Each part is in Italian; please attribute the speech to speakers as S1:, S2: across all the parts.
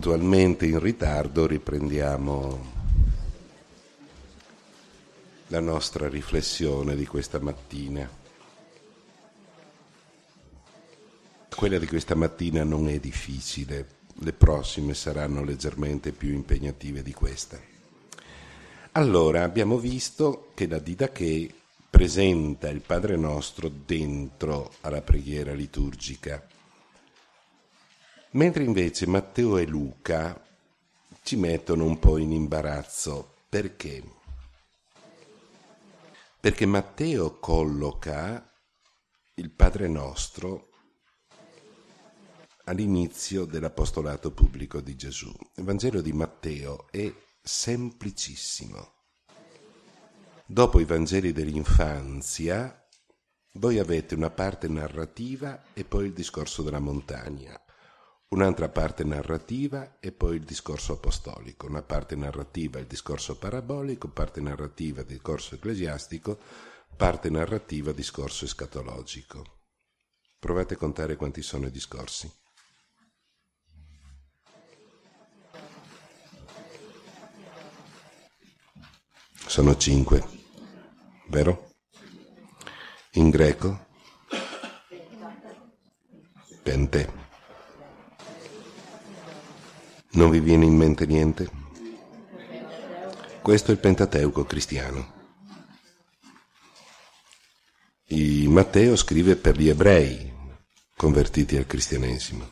S1: puntualmente in ritardo, riprendiamo la nostra riflessione di questa mattina. Quella di questa mattina non è difficile, le prossime saranno leggermente più impegnative di questa. Allora, abbiamo visto che la Didache presenta il Padre nostro dentro alla preghiera liturgica Mentre invece Matteo e Luca ci mettono un po' in imbarazzo. Perché? Perché Matteo colloca il Padre nostro all'inizio dell'apostolato pubblico di Gesù. Il Vangelo di Matteo è semplicissimo. Dopo i Vangeli dell'infanzia, voi avete una parte narrativa e poi il discorso della montagna un'altra parte narrativa e poi il discorso apostolico, una parte narrativa il discorso parabolico, parte narrativa il discorso ecclesiastico, parte narrativa discorso escatologico. Provate a contare quanti sono i discorsi. Sono cinque, vero? In greco? Pente non vi viene in mente niente? Questo è il Pentateuco cristiano. Il Matteo scrive per gli ebrei convertiti al cristianesimo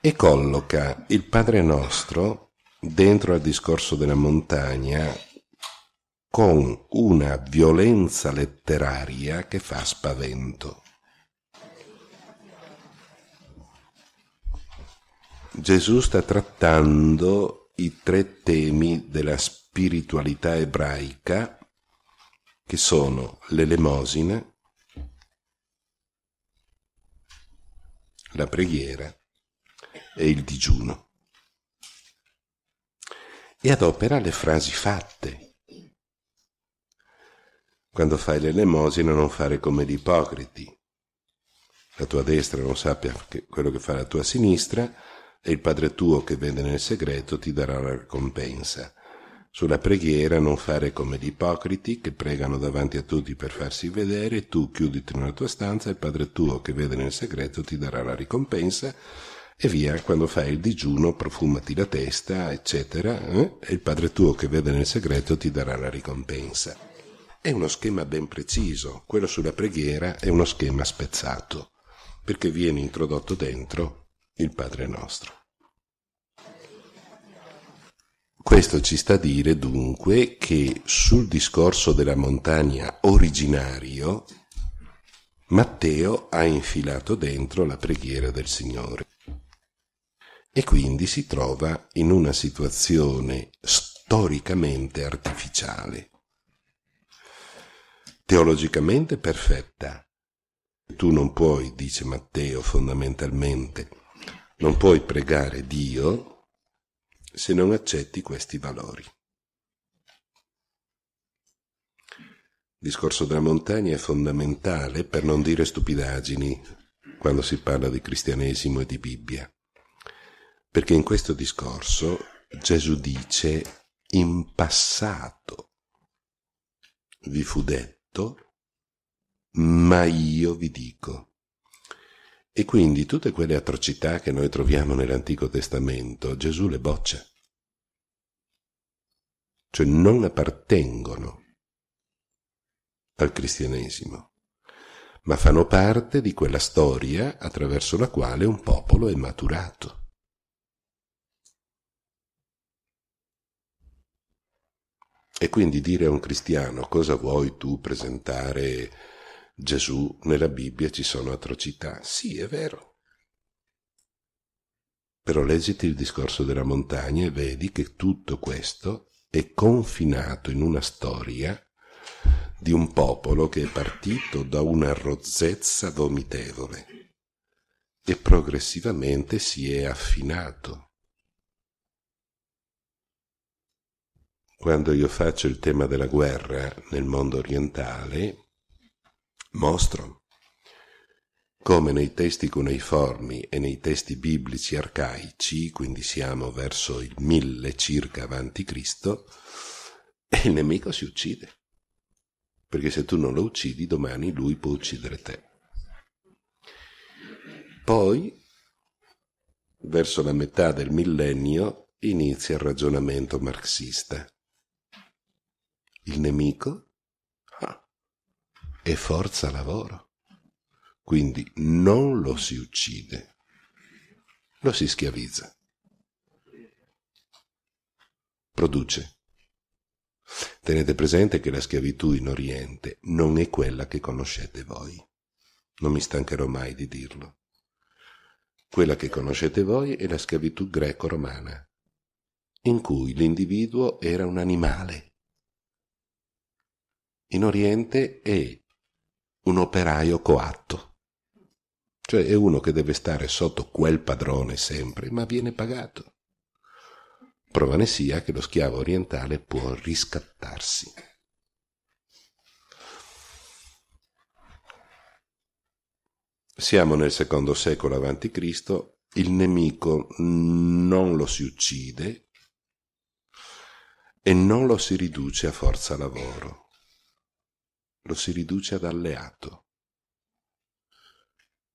S1: e colloca il Padre nostro dentro al discorso della montagna con una violenza letteraria che fa spavento. Gesù sta trattando i tre temi della spiritualità ebraica che sono l'elemosina, la preghiera e il digiuno. E adopera le frasi fatte. Quando fai l'elemosina non fare come gli ipocriti. La tua destra non sappia quello che fa la tua sinistra, e il Padre tuo che vede nel segreto ti darà la ricompensa. Sulla preghiera non fare come gli ipocriti che pregano davanti a tutti per farsi vedere, tu chiuditi nella tua stanza e il Padre tuo che vede nel segreto ti darà la ricompensa e via, quando fai il digiuno profumati la testa, eccetera, eh? e il Padre tuo che vede nel segreto ti darà la ricompensa. È uno schema ben preciso, quello sulla preghiera è uno schema spezzato, perché viene introdotto dentro il Padre nostro. Questo ci sta a dire dunque che sul discorso della montagna originario Matteo ha infilato dentro la preghiera del Signore e quindi si trova in una situazione storicamente artificiale, teologicamente perfetta. Tu non puoi, dice Matteo fondamentalmente, non puoi pregare Dio se non accetti questi valori. Il discorso della montagna è fondamentale per non dire stupidaggini quando si parla di cristianesimo e di Bibbia, perché in questo discorso Gesù dice in passato vi fu detto, ma io vi dico. E quindi tutte quelle atrocità che noi troviamo nell'Antico Testamento, Gesù le boccia. Cioè non appartengono al cristianesimo, ma fanno parte di quella storia attraverso la quale un popolo è maturato. E quindi dire a un cristiano cosa vuoi tu presentare Gesù, nella Bibbia ci sono atrocità. Sì, è vero. Però leggiti il discorso della montagna e vedi che tutto questo è confinato in una storia di un popolo che è partito da una rozzezza vomitevole e progressivamente si è affinato. Quando io faccio il tema della guerra nel mondo orientale, Mostro? Come nei testi cuneiformi e nei testi biblici arcaici, quindi siamo verso il mille circa avanti Cristo, il nemico si uccide. Perché se tu non lo uccidi, domani lui può uccidere te. Poi, verso la metà del millennio, inizia il ragionamento marxista. Il nemico è forza lavoro. Quindi non lo si uccide, lo si schiavizza. Produce. Tenete presente che la schiavitù in Oriente non è quella che conoscete voi. Non mi stancherò mai di dirlo. Quella che conoscete voi è la schiavitù greco-romana, in cui l'individuo era un animale. In Oriente è un operaio coatto. Cioè è uno che deve stare sotto quel padrone sempre, ma viene pagato. Prova ne sia che lo schiavo orientale può riscattarsi. Siamo nel secondo secolo a.C., il nemico non lo si uccide e non lo si riduce a forza lavoro lo si riduce ad alleato.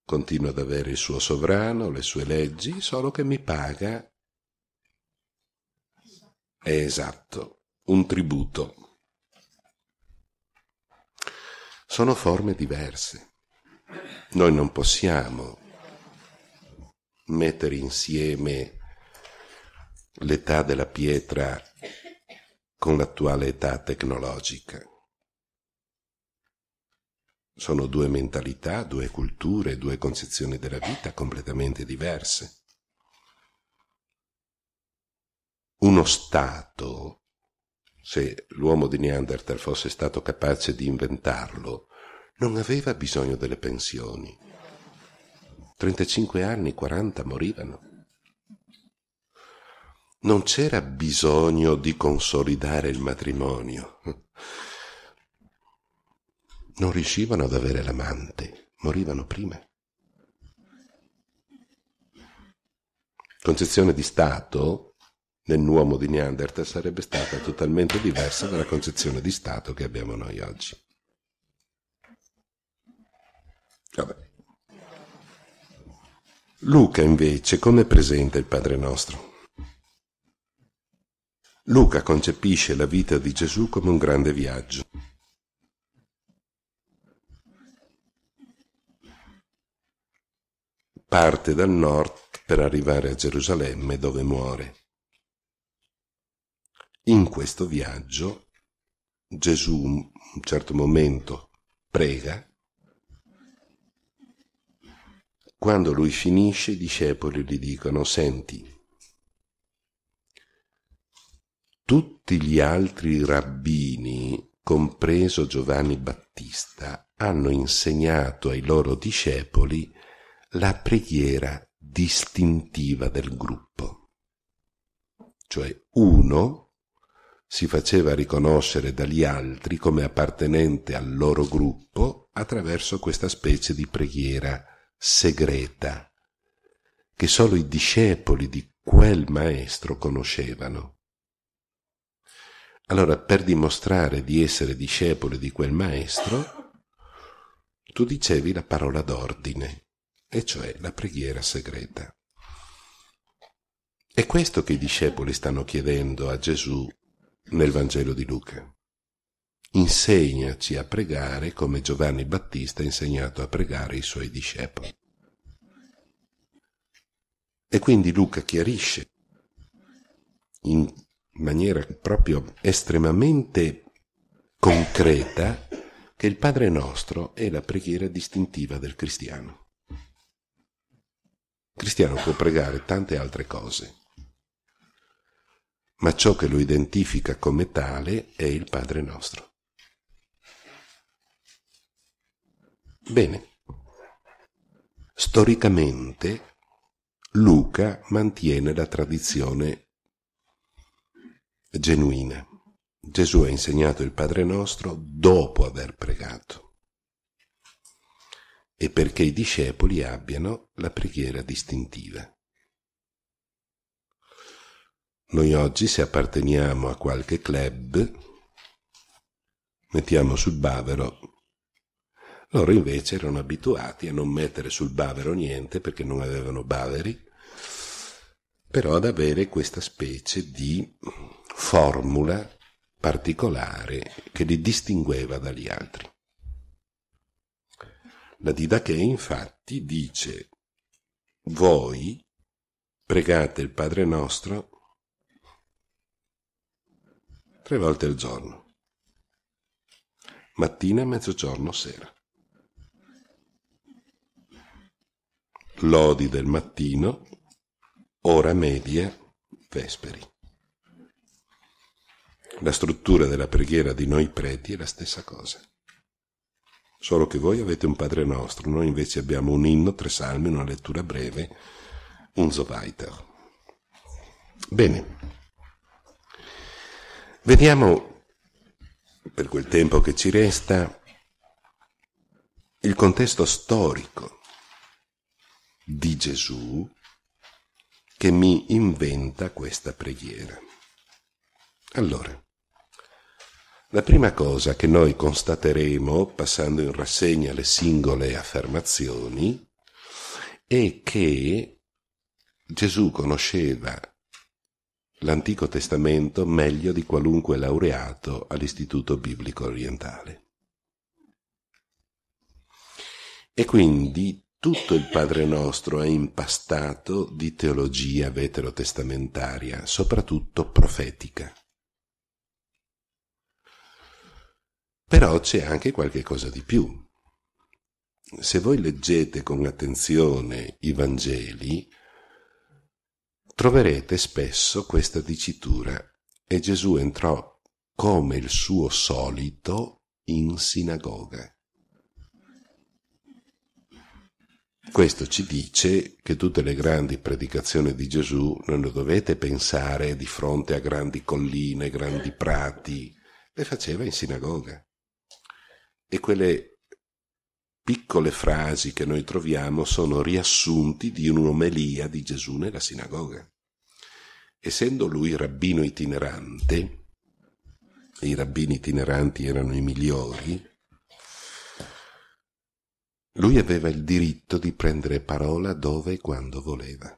S1: Continua ad avere il suo sovrano, le sue leggi, solo che mi paga, è esatto, un tributo. Sono forme diverse. Noi non possiamo mettere insieme l'età della pietra con l'attuale età tecnologica. Sono due mentalità, due culture, due concezioni della vita completamente diverse. Uno Stato, se l'uomo di Neanderthal fosse stato capace di inventarlo, non aveva bisogno delle pensioni. 35 anni, 40 morivano. Non c'era bisogno di consolidare il matrimonio non riuscivano ad avere l'amante, morivano prima. Concezione di Stato nell'uomo di Neanderthal sarebbe stata totalmente diversa dalla concezione di Stato che abbiamo noi oggi. Vabbè. Luca invece come presenta il Padre nostro? Luca concepisce la vita di Gesù come un grande viaggio. parte dal nord per arrivare a Gerusalemme dove muore. In questo viaggio Gesù a un certo momento prega, quando lui finisce i discepoli gli dicono, senti, tutti gli altri rabbini, compreso Giovanni Battista, hanno insegnato ai loro discepoli la preghiera distintiva del gruppo. Cioè uno si faceva riconoscere dagli altri come appartenente al loro gruppo attraverso questa specie di preghiera segreta che solo i discepoli di quel maestro conoscevano. Allora, per dimostrare di essere discepoli di quel maestro, tu dicevi la parola d'ordine, e cioè la preghiera segreta. È questo che i discepoli stanno chiedendo a Gesù nel Vangelo di Luca. Insegnaci a pregare come Giovanni Battista ha insegnato a pregare i suoi discepoli. E quindi Luca chiarisce in maniera proprio estremamente concreta che il Padre nostro è la preghiera distintiva del cristiano. Cristiano può pregare tante altre cose, ma ciò che lo identifica come tale è il Padre nostro. Bene, storicamente Luca mantiene la tradizione genuina. Gesù ha insegnato il Padre nostro dopo aver pregato e perché i discepoli abbiano la preghiera distintiva. Noi oggi, se apparteniamo a qualche club, mettiamo sul bavero. Loro invece erano abituati a non mettere sul bavero niente perché non avevano baveri, però ad avere questa specie di formula particolare che li distingueva dagli altri. La Didache infatti dice voi pregate il Padre nostro tre volte al giorno, mattina, mezzogiorno, sera. Lodi del mattino, ora media, vesperi. La struttura della preghiera di noi preti è la stessa cosa. Solo che voi avete un Padre nostro, noi invece abbiamo un inno, tre salmi, una lettura breve, un Zovaiter. Bene, vediamo per quel tempo che ci resta il contesto storico di Gesù che mi inventa questa preghiera. Allora, la prima cosa che noi constateremo, passando in rassegna le singole affermazioni, è che Gesù conosceva l'Antico Testamento meglio di qualunque laureato all'Istituto Biblico Orientale. E quindi tutto il Padre nostro è impastato di teologia veterotestamentaria, soprattutto profetica. Però c'è anche qualche cosa di più. Se voi leggete con attenzione i Vangeli, troverete spesso questa dicitura e Gesù entrò come il suo solito in sinagoga. Questo ci dice che tutte le grandi predicazioni di Gesù non le dovete pensare di fronte a grandi colline, grandi prati, le faceva in sinagoga e quelle piccole frasi che noi troviamo sono riassunti di un'omelia di Gesù nella sinagoga. Essendo lui rabbino itinerante, e i rabbini itineranti erano i migliori, lui aveva il diritto di prendere parola dove e quando voleva.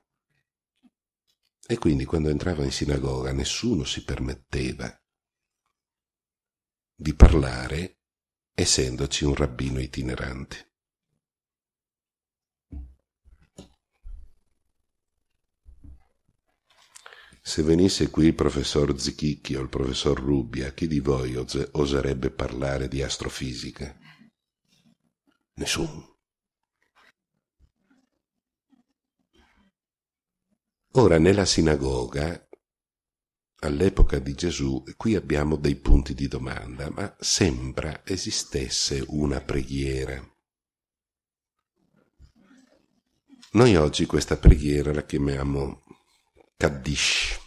S1: E quindi quando entrava in sinagoga nessuno si permetteva di parlare essendoci un rabbino itinerante. Se venisse qui il professor Zichicchi o il professor Rubbia, chi di voi oserebbe parlare di astrofisica? Nessuno. Ora nella sinagoga all'epoca di Gesù, qui abbiamo dei punti di domanda, ma sembra esistesse una preghiera. Noi oggi questa preghiera la chiamiamo Kaddish,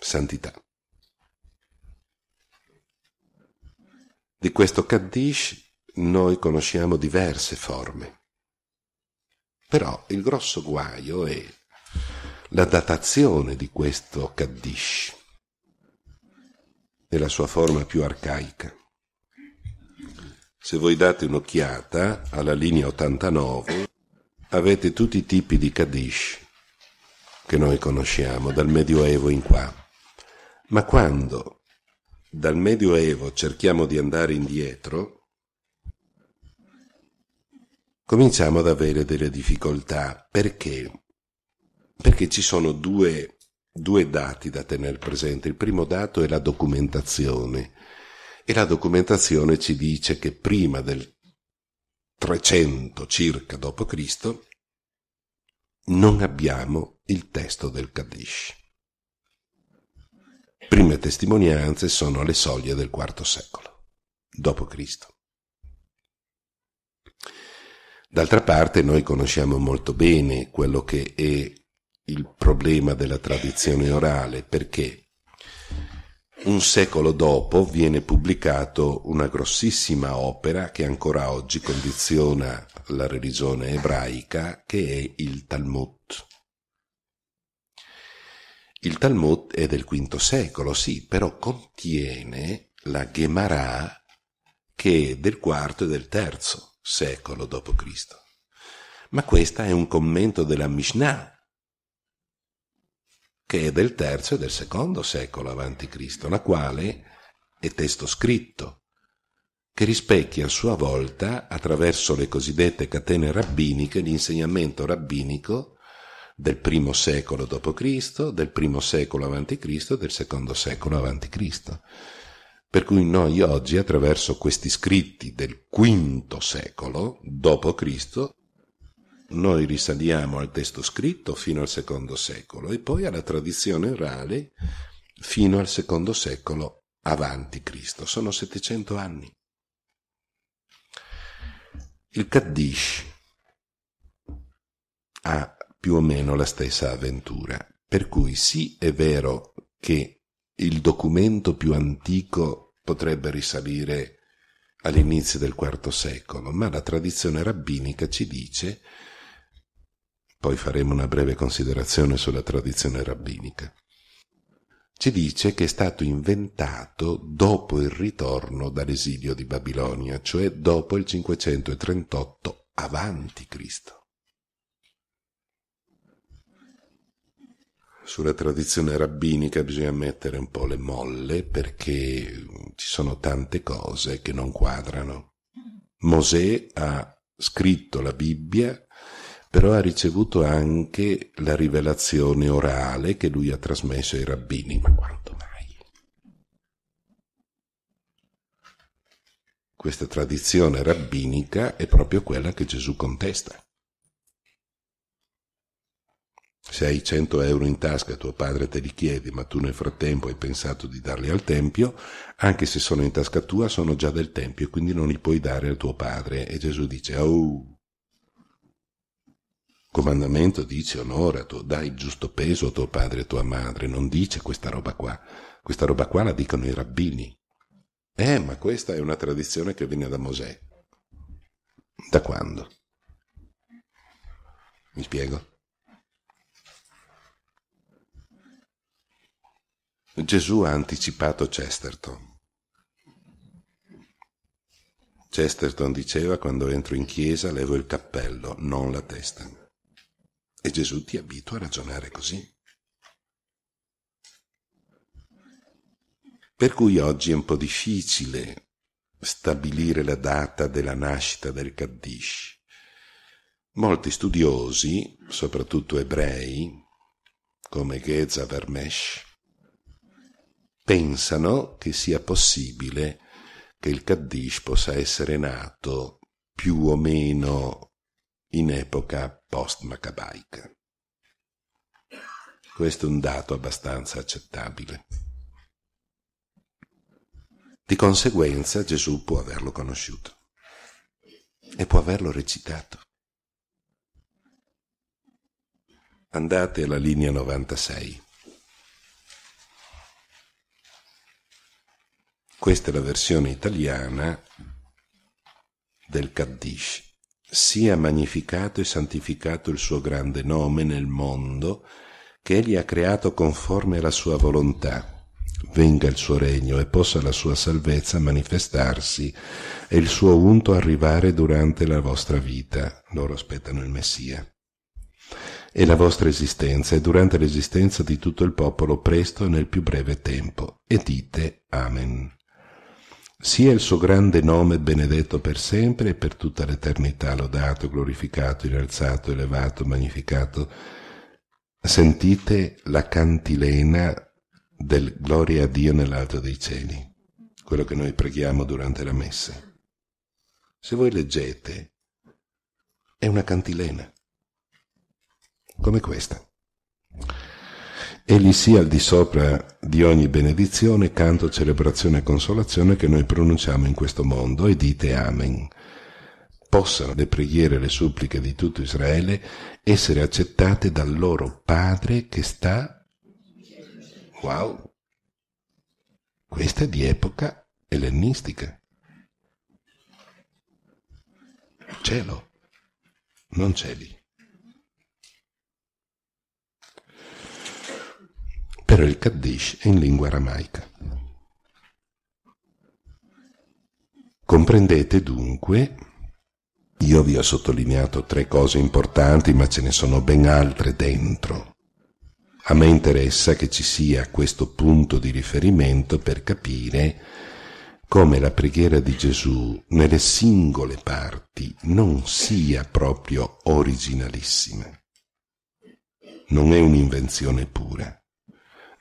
S1: santità. Di questo Kaddish noi conosciamo diverse forme, però il grosso guaio è la datazione di questo Kaddish nella sua forma più arcaica. Se voi date un'occhiata alla linea 89, avete tutti i tipi di Kaddish che noi conosciamo dal Medioevo in qua. Ma quando dal Medioevo cerchiamo di andare indietro, cominciamo ad avere delle difficoltà. Perché? Perché ci sono due due dati da tenere presente. Il primo dato è la documentazione e la documentazione ci dice che prima del 300 circa d.C. non abbiamo il testo del Kadish. Prime testimonianze sono alle soglie del IV secolo d.C. D'altra parte noi conosciamo molto bene quello che è il problema della tradizione orale perché un secolo dopo viene pubblicato una grossissima opera che ancora oggi condiziona la religione ebraica che è il Talmud. Il Talmud è del V secolo, sì, però contiene la Gemara che è del IV e del III secolo d.C. Ma questo è un commento della Mishnah che è del terzo e del secondo secolo avanti Cristo, la quale è testo scritto, che rispecchia a sua volta, attraverso le cosiddette catene rabbiniche, l'insegnamento rabbinico del primo secolo dopo Cristo, del primo secolo avanti Cristo e del secondo secolo avanti Cristo. Per cui noi oggi, attraverso questi scritti del V secolo dopo Cristo, noi risaliamo al testo scritto fino al secondo secolo e poi alla tradizione orale fino al secondo secolo avanti Cristo. Sono 700 anni. Il Kaddish ha più o meno la stessa avventura, per cui sì è vero che il documento più antico potrebbe risalire all'inizio del IV secolo, ma la tradizione rabbinica ci dice che poi faremo una breve considerazione sulla tradizione rabbinica. Ci dice che è stato inventato dopo il ritorno dall'esilio di Babilonia, cioè dopo il 538 avanti Cristo. sulla tradizione rabbinica bisogna mettere un po' le molle perché ci sono tante cose che non quadrano. Mosè ha scritto la Bibbia però ha ricevuto anche la rivelazione orale che lui ha trasmesso ai rabbini, ma quanto mai? Questa tradizione rabbinica è proprio quella che Gesù contesta. Se hai 100 euro in tasca, tuo padre te li chiede, ma tu nel frattempo hai pensato di darli al Tempio, anche se sono in tasca tua, sono già del Tempio, quindi non li puoi dare al tuo padre. E Gesù dice, oh, comandamento dice onora, tu dai il giusto peso a tuo padre e a tua madre, non dice questa roba qua. Questa roba qua la dicono i rabbini. Eh, ma questa è una tradizione che viene da Mosè. Da quando? Mi spiego? Gesù ha anticipato Chesterton. Chesterton diceva quando entro in chiesa levo il cappello, non la testa. E Gesù ti abitua a ragionare così. Per cui oggi è un po' difficile stabilire la data della nascita del Kaddish. Molti studiosi, soprattutto ebrei, come Geza Vermesh, pensano che sia possibile che il Kaddish possa essere nato più o meno in epoca post-macabaica. Questo è un dato abbastanza accettabile. Di conseguenza Gesù può averlo conosciuto e può averlo recitato. Andate alla linea 96. Questa è la versione italiana del Kaddish sia magnificato e santificato il suo grande nome nel mondo, che egli ha creato conforme alla sua volontà. Venga il suo regno e possa la sua salvezza manifestarsi e il suo unto arrivare durante la vostra vita. Loro aspettano il Messia. E la vostra esistenza e durante l'esistenza di tutto il popolo presto e nel più breve tempo. E dite Amen. Sia il suo grande nome benedetto per sempre e per tutta l'eternità, lodato, glorificato, innalzato, elevato, magnificato. Sentite la cantilena del gloria a Dio nell'alto dei cieli, quello che noi preghiamo durante la messa. Se voi leggete, è una cantilena, come questa. Egli sia al di sopra di ogni benedizione, canto, celebrazione e consolazione che noi pronunciamo in questo mondo e dite Amen. Possano le preghiere e le suppliche di tutto Israele essere accettate dal loro Padre che sta... Wow! Questa è di epoca ellenistica. Cielo, non cieli. però il Kaddish è in lingua aramaica. Comprendete dunque, io vi ho sottolineato tre cose importanti, ma ce ne sono ben altre dentro. A me interessa che ci sia questo punto di riferimento per capire come la preghiera di Gesù nelle singole parti non sia proprio originalissima. Non è un'invenzione pura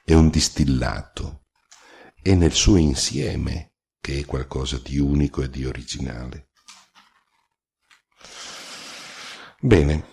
S1: è un distillato, è nel suo insieme che è qualcosa di unico e di originale. Bene,